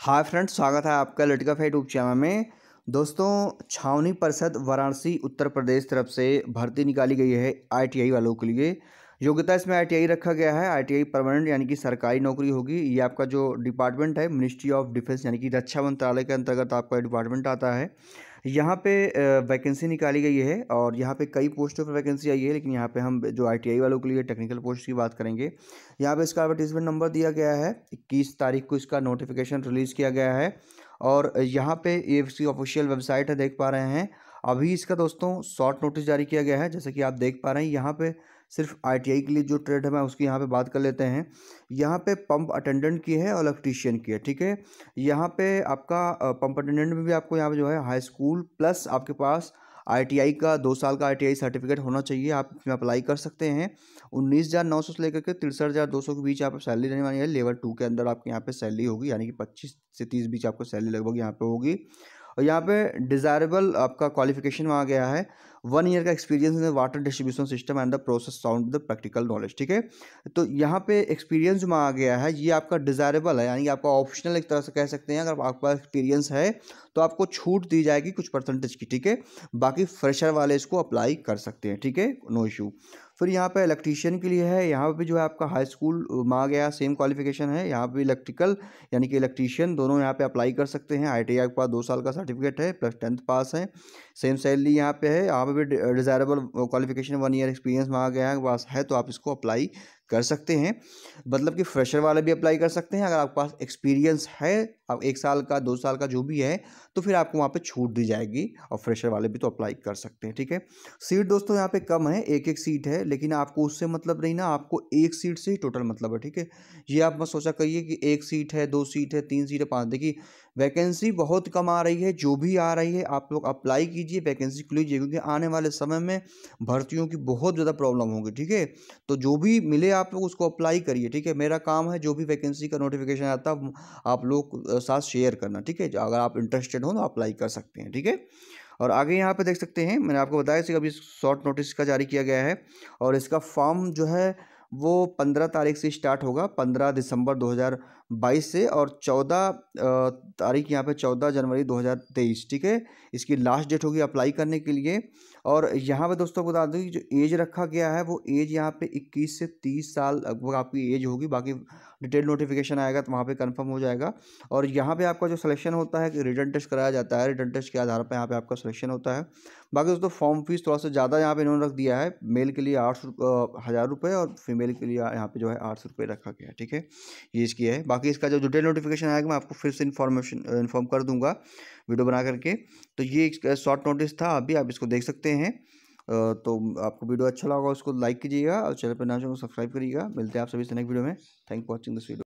hi friends स्वागत है आपका लटका फाइट उप चैनल में दोस्तों छावनी परिषद वाराणसी उत्तर प्रदेश तरफ से भर्ती निकाली गई है आईटीआई वालों के लिए योग्यता इसमें आईटीआई रखा गया है आईटीआई परमानेंट यानी कि सरकारी नौकरी होगी ये आपका जो डिपार्टमेंट है मिनिस्ट्री ऑफ डिफेंस यानी कि रक्षा मंत्रालय के अंतर्गत आपका डिपार्टमेंट आता है यहाँ पे वैकेंसी निकाली गई है और यहाँ पे कई पोस्टों पर वैकेंसी आई है लेकिन यहाँ पे हम जो आईटीआई वालों के लिए टेक्निकल पोस्ट की बात करेंगे यहाँ पे इसका एडवर्टीजमेंट नंबर दिया गया है इक्कीस तारीख को इसका नोटिफिकेशन रिलीज़ किया गया है और यहाँ पे ये इसकी ऑफिशियल वेबसाइट है देख पा रहे हैं अभी इसका दोस्तों शॉर्ट नोटिस जारी किया गया है जैसे कि आप देख पा रहे हैं यहाँ पर सिर्फ आईटीआई के लिए जो ट्रेड है मैं उसकी यहाँ पे बात कर लेते हैं यहाँ पे पंप अटेंडेंट की है और इलेक्ट्रीशियन की है ठीक है यहाँ पे आपका पंप अटेंडेंट में भी आपको यहाँ पे जो है हाई स्कूल प्लस आपके पास आईटीआई का दो साल का आईटीआई सर्टिफिकेट होना चाहिए आप इसमें अप्लाई कर सकते हैं उन्नीस हज़ार नौ सौ से लेकर के तिरसठ हज़ार दो सौ के बीच आप सैलरी रहने वाली है लेवल टू के अंदर आपके यहाँ पे सैलरी होगी यानी कि पच्चीस से तीस बीच आपको सैलरी लगभग यहाँ पे होगी और यहाँ पे डिज़ायरेबल आपका क्वालिफिकेशन वहाँ गया है वन ईयर का experience in the water distribution system and the process sound the practical knowledge ठीक है तो यहाँ पे एक्सपीरियंस जो आ गया है ये आपका डिज़ायरेबल है यानी कि आपका ऑप्शनल एक तरह से कह सकते हैं अगर आपका एक्सपीरियंस है तो आपको छूट दी जाएगी कुछ परसेंटेज की ठीक है बाकी फ्रेशर वाले इसको अप्लाई कर सकते हैं ठीक है नो इशू फिर यहाँ पे इलेक्ट्रीशियन के लिए है यहाँ पे जो है आपका हाई स्कूल माँ गया सेम क्वालिफिकेशन है यहाँ पे इलेक्ट्रिकल यानी कि इलेक्ट्रीशियन दोनों यहाँ पे अप्लाई कर सकते हैं आई के पास दो साल का सर्टिफिकेट है प्लस टेंथ पास है सेम सैलरी यहाँ पे है यहाँ पे भी desirable qualification one year experience माँ गया है पास है तो आप इसको अप्लाई कर सकते हैं मतलब कि फ्रेशर वाले भी अप्लाई कर सकते हैं अगर आपके पास एक्सपीरियंस है अब एक साल का दो साल का जो भी है तो फिर आपको वहाँ पे छूट दी जाएगी और फ्रेशर वाले भी तो अप्लाई कर सकते हैं ठीक है सीट दोस्तों यहाँ पे कम है एक एक सीट है लेकिन आपको उससे मतलब नहीं ना आपको एक सीट से ही टोटल मतलब है ठीक है ये आप मत सोचा करिए कि एक सीट है दो सीट है तीन सीट है पाँच देखिए वैकेंसी बहुत कम आ रही है जो भी आ रही है आप लोग अप्लाई कीजिए वैकेंसी खुल लीजिए क्योंकि आने वाले समय में भर्तियों की बहुत ज़्यादा प्रॉब्लम होगी ठीक है तो जो भी मिले आप लोग उसको अप्लाई करिए ठीक है मेरा काम है जो भी वैकेंसी का नोटिफिकेशन आता है आप लोग साथ शेयर करना ठीक है अगर आप इंटरेस्टेड हो तो अप्लाई कर सकते हैं ठीक है और आगे यहाँ पे देख सकते हैं मैंने आपको बताया कि अभी शॉर्ट नोटिस का जारी किया गया है और इसका फॉर्म जो है वो पंद्रह तारीख से स्टार्ट होगा पंद्रह दिसंबर दो हज़ार बाईस से और चौदह तारीख यहाँ पे चौदह जनवरी दो हज़ार तेईस ठीक है इसकी लास्ट डेट होगी अप्लाई करने के लिए और यहाँ पे दोस्तों बता दूँ कि जो एज रखा गया है वो एज यहाँ पे इक्कीस से तीस साल लगभग आपकी एज होगी बाकी डिटेल नोटिफिकेशन आएगा तो वहाँ पे कंफर्म हो जाएगा और यहाँ पे आपका जो सिलेक्शन होता है कि रिटर्न टेस्ट कराया जाता है रिटर्न टेस्ट के आधार पर यहाँ पे आपका सिलेक्शन होता है बाकी दोस्तों फॉर्म फीस थोड़ा सा ज़्यादा यहाँ पे इन्होंने रख दिया है मेल के लिए आठ हज़ार रुपये और फीमेल के लिए यहाँ पे जो है आठ सौ रुपये रखा गया है ठीक है ये इसकी है बाकी बाकी इसका जो डिटेल नोटिफिकेशन आएगा मैं आपको फिर से इन्फॉर्मेशन इन्फॉर्म कर दूंगा वीडियो बना करके तो ये शॉर्ट नोटिस था अभी आप इसको देख सकते हैं तो आपको वीडियो अच्छा लगा उसको लाइक कीजिएगा और चैनल पर ना सब्सक्राइब तो करिएगा मिलते हैं आप सभी से नेक्स्ट वीडियो में thank for watching this video